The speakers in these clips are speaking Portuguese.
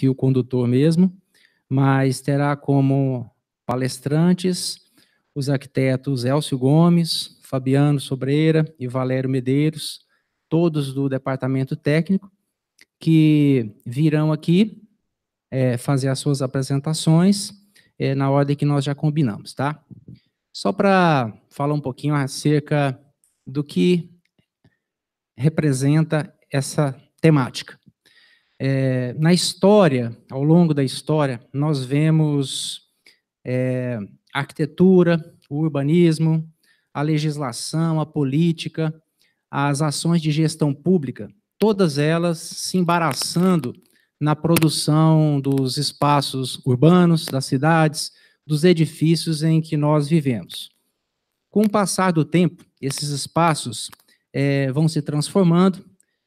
fio condutor mesmo, mas terá como palestrantes os arquitetos Elcio Gomes, Fabiano Sobreira e Valério Medeiros, todos do departamento técnico, que virão aqui é, fazer as suas apresentações é, na ordem que nós já combinamos, tá? Só para falar um pouquinho acerca do que representa essa temática. É, na história, ao longo da história, nós vemos é, a arquitetura, o urbanismo, a legislação, a política, as ações de gestão pública, todas elas se embaraçando na produção dos espaços urbanos, das cidades, dos edifícios em que nós vivemos. Com o passar do tempo, esses espaços é, vão se transformando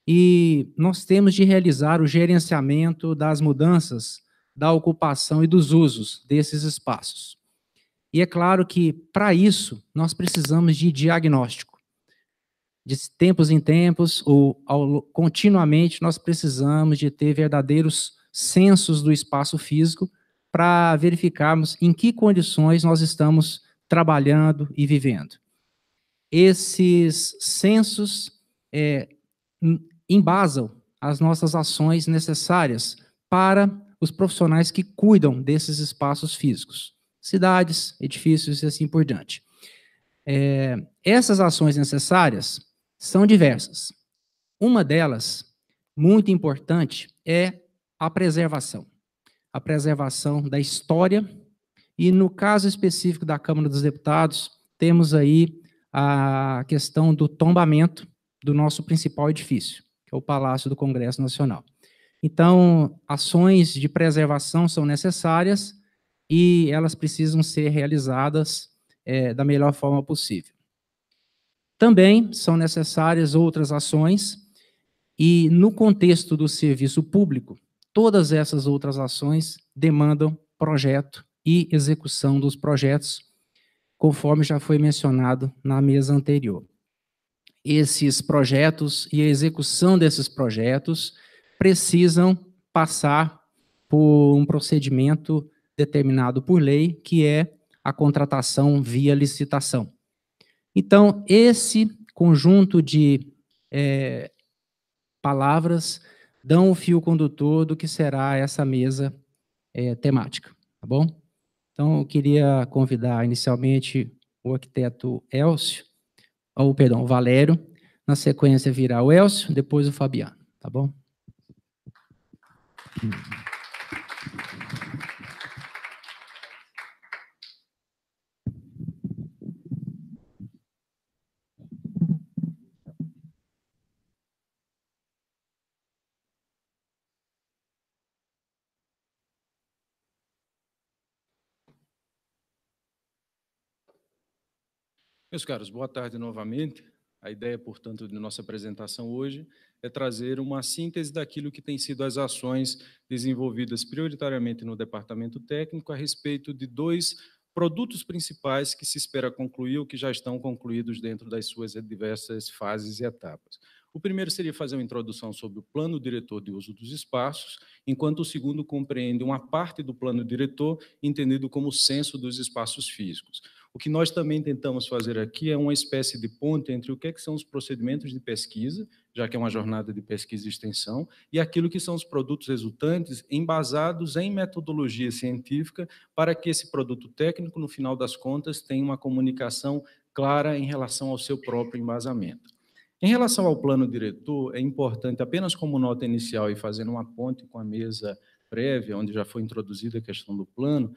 e nós temos de realizar o gerenciamento das mudanças da ocupação e dos usos desses espaços. E é claro que, para isso, nós precisamos de diagnóstico. De tempos em tempos, ou ao, continuamente, nós precisamos de ter verdadeiros censos do espaço físico para verificarmos em que condições nós estamos trabalhando e vivendo. Esses censos é, embasam as nossas ações necessárias para os profissionais que cuidam desses espaços físicos, cidades, edifícios e assim por diante. É, essas ações necessárias são diversas. Uma delas, muito importante, é a preservação. A preservação da história e, no caso específico da Câmara dos Deputados, temos aí a questão do tombamento do nosso principal edifício que é o Palácio do Congresso Nacional. Então, ações de preservação são necessárias e elas precisam ser realizadas é, da melhor forma possível. Também são necessárias outras ações e, no contexto do serviço público, todas essas outras ações demandam projeto e execução dos projetos, conforme já foi mencionado na mesa anterior esses projetos e a execução desses projetos precisam passar por um procedimento determinado por lei, que é a contratação via licitação. Então, esse conjunto de é, palavras dão o fio condutor do que será essa mesa é, temática, tá bom? Então, eu queria convidar inicialmente o arquiteto Elcio ou perdão, o Valério, na sequência virá o Elcio, depois o Fabiano, tá bom? Meus caros, boa tarde novamente. A ideia, portanto, de nossa apresentação hoje é trazer uma síntese daquilo que tem sido as ações desenvolvidas prioritariamente no departamento técnico a respeito de dois produtos principais que se espera concluir ou que já estão concluídos dentro das suas diversas fases e etapas. O primeiro seria fazer uma introdução sobre o plano diretor de uso dos espaços, enquanto o segundo compreende uma parte do plano diretor, entendido como o censo dos espaços físicos. O que nós também tentamos fazer aqui é uma espécie de ponte entre o que, é que são os procedimentos de pesquisa, já que é uma jornada de pesquisa e extensão, e aquilo que são os produtos resultantes embasados em metodologia científica para que esse produto técnico, no final das contas, tenha uma comunicação clara em relação ao seu próprio embasamento. Em relação ao plano diretor, é importante, apenas como nota inicial e fazendo uma ponte com a mesa prévia, onde já foi introduzida a questão do plano,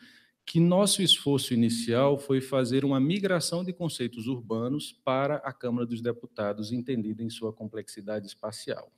que nosso esforço inicial foi fazer uma migração de conceitos urbanos para a Câmara dos Deputados, entendida em sua complexidade espacial.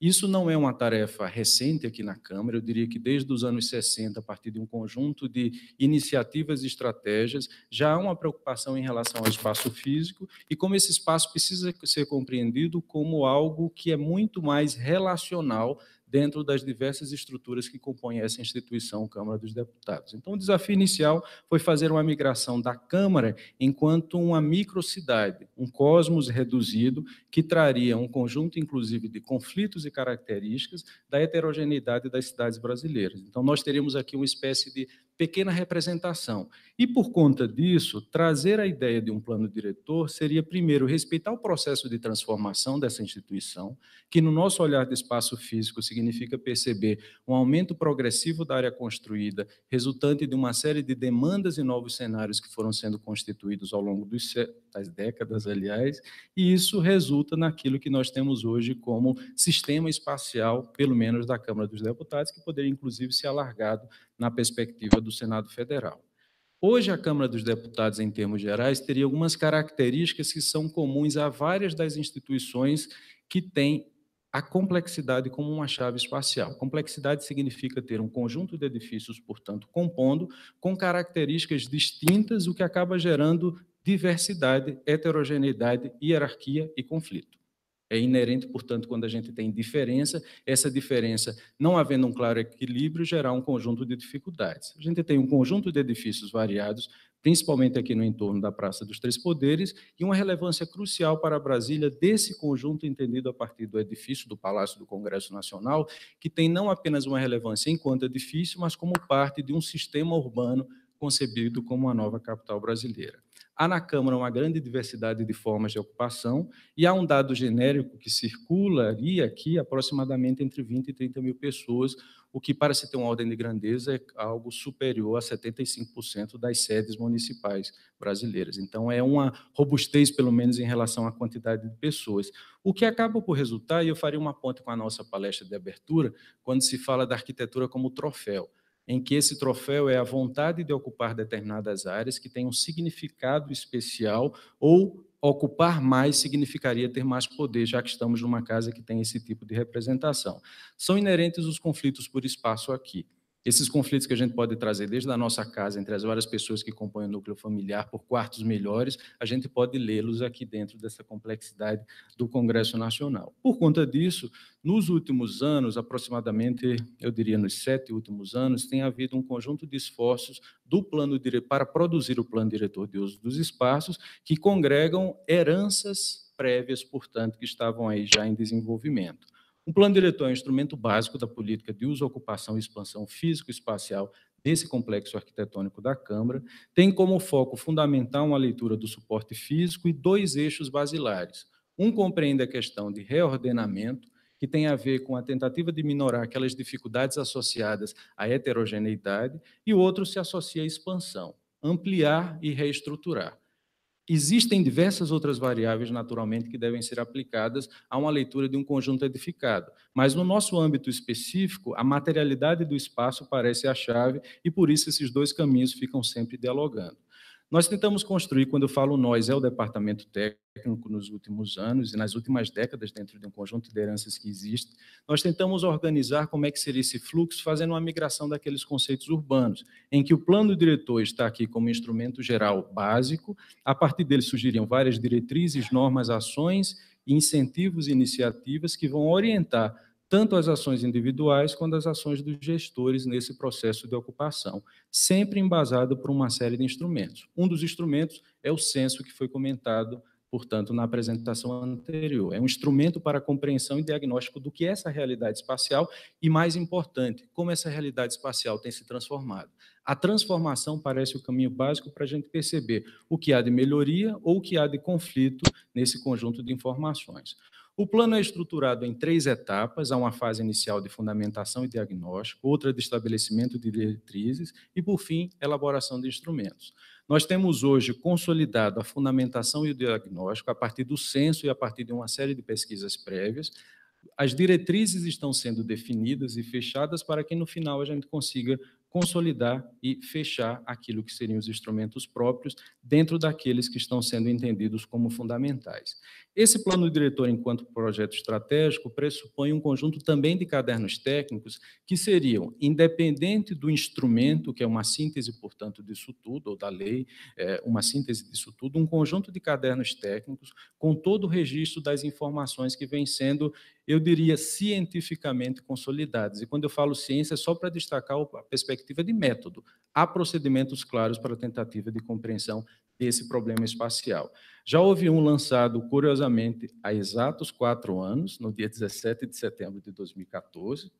Isso não é uma tarefa recente aqui na Câmara, eu diria que desde os anos 60, a partir de um conjunto de iniciativas e estratégias, já há uma preocupação em relação ao espaço físico e como esse espaço precisa ser compreendido como algo que é muito mais relacional dentro das diversas estruturas que compõem essa instituição, Câmara dos Deputados. Então, o desafio inicial foi fazer uma migração da Câmara enquanto uma microcidade, um cosmos reduzido, que traria um conjunto, inclusive, de conflitos e características da heterogeneidade das cidades brasileiras. Então, nós teríamos aqui uma espécie de pequena representação. E por conta disso, trazer a ideia de um plano diretor seria, primeiro, respeitar o processo de transformação dessa instituição, que, no nosso olhar de espaço físico, significa perceber um aumento progressivo da área construída, resultante de uma série de demandas e novos cenários que foram sendo constituídos ao longo dos, das décadas, aliás, e isso resulta naquilo que nós temos hoje como sistema espacial, pelo menos da Câmara dos Deputados, que poderia, inclusive, ser alargado na perspectiva do Senado Federal. Hoje, a Câmara dos Deputados, em termos gerais, teria algumas características que são comuns a várias das instituições que têm a complexidade como uma chave espacial. Complexidade significa ter um conjunto de edifícios, portanto, compondo, com características distintas, o que acaba gerando diversidade, heterogeneidade, hierarquia e conflito. É inerente, portanto, quando a gente tem diferença, essa diferença, não havendo um claro equilíbrio, gerar um conjunto de dificuldades. A gente tem um conjunto de edifícios variados, principalmente aqui no entorno da Praça dos Três Poderes, e uma relevância crucial para Brasília desse conjunto entendido a partir do edifício do Palácio do Congresso Nacional, que tem não apenas uma relevância enquanto edifício, mas como parte de um sistema urbano concebido como a nova capital brasileira. Há na Câmara uma grande diversidade de formas de ocupação e há um dado genérico que circularia aqui aproximadamente entre 20 e 30 mil pessoas, o que, para se ter uma ordem de grandeza, é algo superior a 75% das sedes municipais brasileiras. Então, é uma robustez, pelo menos, em relação à quantidade de pessoas. O que acaba por resultar, e eu faria uma ponte com a nossa palestra de abertura, quando se fala da arquitetura como troféu em que esse troféu é a vontade de ocupar determinadas áreas que têm um significado especial ou ocupar mais significaria ter mais poder, já que estamos numa casa que tem esse tipo de representação. São inerentes os conflitos por espaço aqui. Esses conflitos que a gente pode trazer desde a nossa casa, entre as várias pessoas que compõem o núcleo familiar, por quartos melhores, a gente pode lê-los aqui dentro dessa complexidade do Congresso Nacional. Por conta disso, nos últimos anos, aproximadamente, eu diria nos sete últimos anos, tem havido um conjunto de esforços do plano para produzir o plano diretor de uso dos espaços que congregam heranças prévias, portanto, que estavam aí já em desenvolvimento. Um plano diretor é um instrumento básico da política de uso, ocupação e expansão físico-espacial desse complexo arquitetônico da Câmara, tem como foco fundamental uma leitura do suporte físico e dois eixos basilares. Um compreende a questão de reordenamento, que tem a ver com a tentativa de minorar aquelas dificuldades associadas à heterogeneidade, e o outro se associa à expansão, ampliar e reestruturar. Existem diversas outras variáveis, naturalmente, que devem ser aplicadas a uma leitura de um conjunto edificado. Mas, no nosso âmbito específico, a materialidade do espaço parece a chave e, por isso, esses dois caminhos ficam sempre dialogando. Nós tentamos construir, quando eu falo nós, é o departamento técnico nos últimos anos e nas últimas décadas, dentro de um conjunto de lideranças que existe, nós tentamos organizar como é que seria esse fluxo, fazendo uma migração daqueles conceitos urbanos, em que o plano diretor está aqui como instrumento geral básico, a partir dele surgiriam várias diretrizes, normas, ações, incentivos e iniciativas que vão orientar tanto as ações individuais quanto as ações dos gestores nesse processo de ocupação, sempre embasado por uma série de instrumentos. Um dos instrumentos é o censo que foi comentado, portanto, na apresentação anterior. É um instrumento para compreensão e diagnóstico do que é essa realidade espacial e, mais importante, como essa realidade espacial tem se transformado. A transformação parece o caminho básico para a gente perceber o que há de melhoria ou o que há de conflito nesse conjunto de informações. O plano é estruturado em três etapas: há uma fase inicial de fundamentação e diagnóstico, outra de estabelecimento de diretrizes e, por fim, elaboração de instrumentos. Nós temos hoje consolidado a fundamentação e o diagnóstico a partir do censo e a partir de uma série de pesquisas prévias. As diretrizes estão sendo definidas e fechadas para que no final a gente consiga consolidar e fechar aquilo que seriam os instrumentos próprios dentro daqueles que estão sendo entendidos como fundamentais. Esse plano diretor, enquanto projeto estratégico, pressupõe um conjunto também de cadernos técnicos que seriam, independente do instrumento, que é uma síntese, portanto, disso tudo, ou da lei, é, uma síntese disso tudo, um conjunto de cadernos técnicos com todo o registro das informações que vem sendo, eu diria, cientificamente consolidadas. E quando eu falo ciência, é só para destacar a perspectiva de método. Há procedimentos claros para a tentativa de compreensão desse problema espacial. Já houve um lançado, curiosamente, há exatos quatro anos, no dia 17 de setembro de 2014,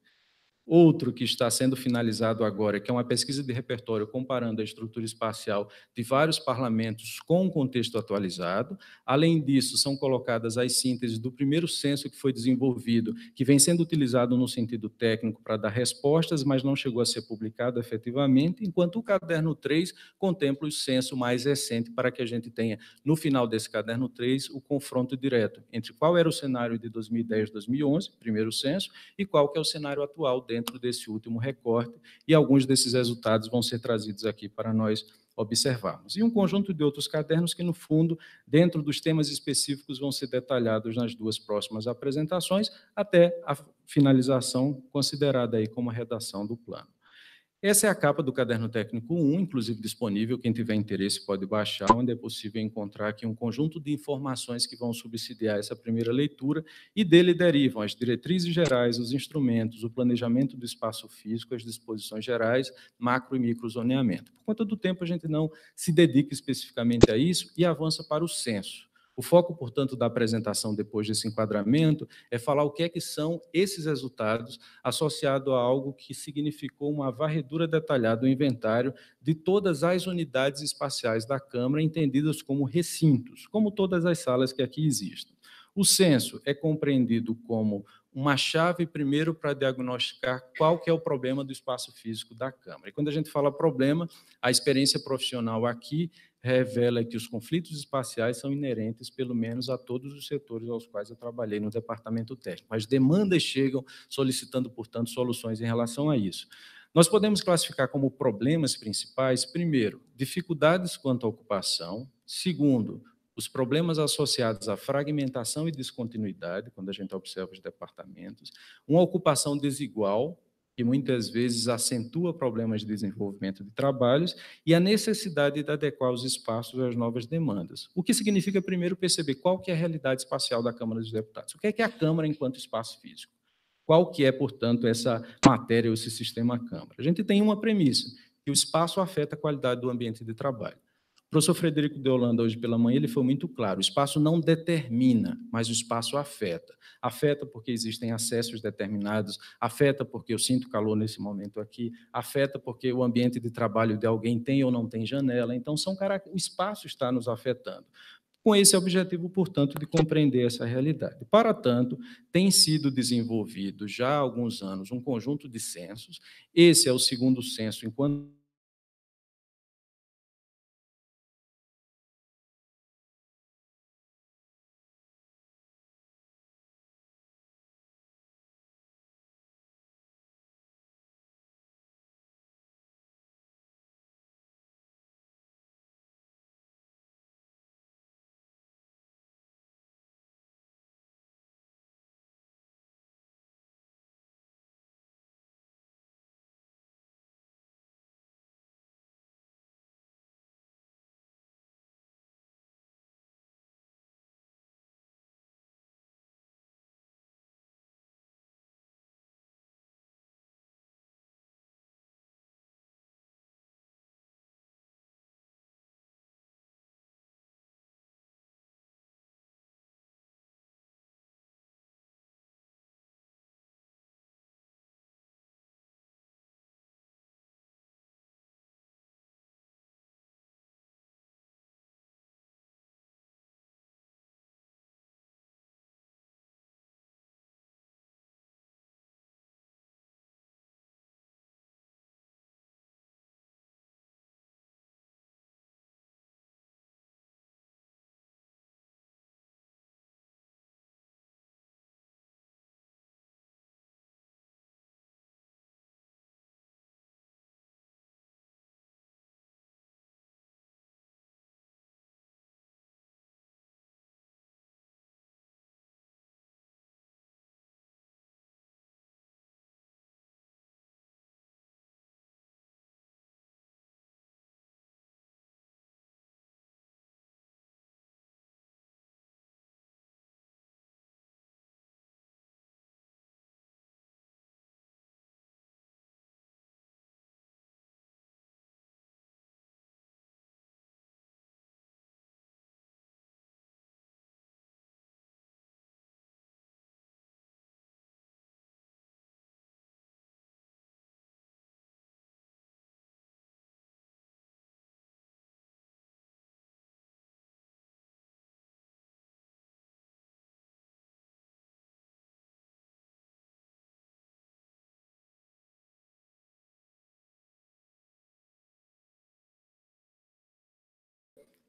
Outro que está sendo finalizado agora, que é uma pesquisa de repertório comparando a estrutura espacial de vários parlamentos com o contexto atualizado. Além disso, são colocadas as sínteses do primeiro censo que foi desenvolvido, que vem sendo utilizado no sentido técnico para dar respostas, mas não chegou a ser publicado efetivamente, enquanto o caderno 3 contempla o censo mais recente para que a gente tenha, no final desse caderno 3, o confronto direto entre qual era o cenário de 2010-2011, primeiro censo, e qual que é o cenário atual dentro dentro desse último recorte, e alguns desses resultados vão ser trazidos aqui para nós observarmos. E um conjunto de outros cadernos que, no fundo, dentro dos temas específicos, vão ser detalhados nas duas próximas apresentações, até a finalização considerada aí como a redação do plano. Essa é a capa do Caderno Técnico 1, inclusive disponível. Quem tiver interesse pode baixar, onde é possível encontrar aqui um conjunto de informações que vão subsidiar essa primeira leitura e dele derivam as diretrizes gerais, os instrumentos, o planejamento do espaço físico, as disposições gerais, macro e micro zoneamento. Por conta do tempo, a gente não se dedica especificamente a isso e avança para o censo. O foco, portanto, da apresentação depois desse enquadramento é falar o que é que são esses resultados associado a algo que significou uma varredura detalhada do inventário de todas as unidades espaciais da Câmara, entendidas como recintos, como todas as salas que aqui existem. O censo é compreendido como uma chave primeiro para diagnosticar qual que é o problema do espaço físico da Câmara. E quando a gente fala problema, a experiência profissional aqui revela que os conflitos espaciais são inerentes, pelo menos, a todos os setores aos quais eu trabalhei no departamento técnico. As demandas chegam solicitando, portanto, soluções em relação a isso. Nós podemos classificar como problemas principais, primeiro, dificuldades quanto à ocupação, segundo, os problemas associados à fragmentação e descontinuidade, quando a gente observa os departamentos, uma ocupação desigual, que muitas vezes acentua problemas de desenvolvimento de trabalhos, e a necessidade de adequar os espaços às novas demandas. O que significa, primeiro, perceber qual que é a realidade espacial da Câmara dos Deputados. O que é, que é a Câmara enquanto espaço físico? Qual que é, portanto, essa matéria ou esse sistema Câmara? A gente tem uma premissa, que o espaço afeta a qualidade do ambiente de trabalho. O professor Frederico de Holanda, hoje pela manhã, ele foi muito claro: o espaço não determina, mas o espaço afeta. Afeta porque existem acessos determinados, afeta porque eu sinto calor nesse momento aqui, afeta porque o ambiente de trabalho de alguém tem ou não tem janela. Então, são o espaço está nos afetando com esse objetivo, portanto, de compreender essa realidade. Para tanto, tem sido desenvolvido já há alguns anos um conjunto de censos. Esse é o segundo censo enquanto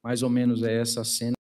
Mais ou menos é essa cena